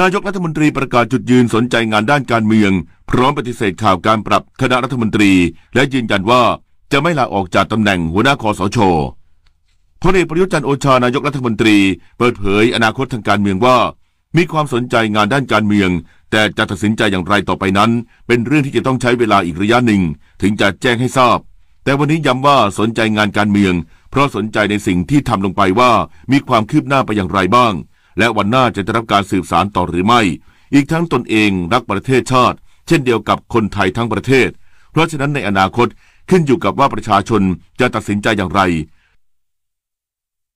นายกรัฐมนตรี ประกาศจุดยืนสนใจงานด้านการเมือง พร้อมปฏิเสธข่าวการปรับคณะรัฐมนตรี และยืนยันว่าจะไม่ลาออกจากตำแหน่ง หัวหน้าคอสชพลเอกประยุทธ์จันโอชา นายกรัฐมนตรีเปิดเผยอนาคตทางการเมืองว่า มีความสนใจงานด้านการเมือง แต่จะตัดสินใจอย่างไรต่อไปนั้น เป็นเรื่องที่จะต้องใช้เวลาอีกระยะหนึ่ง ถึงจะแจ้งให้ทราบ แต่วันนี้ย้ำว่าสนใจงานการเมือง เพราะสนใจในสิ่งที่ทำลงไปว่ามีความคืบหน้าไปอย่างไรบ้างและวันหน้าจะได้รับการสืบสารต่อหรือไม่ อีกทั้งตนเองรักประเทศชาติ เช่นเดียวกับคนไทยทั้งประเทศ เพราะฉะนั้นในอนาคตขึ้นอยู่กับว่าประชาชนจะตัดสินใจอย่างไร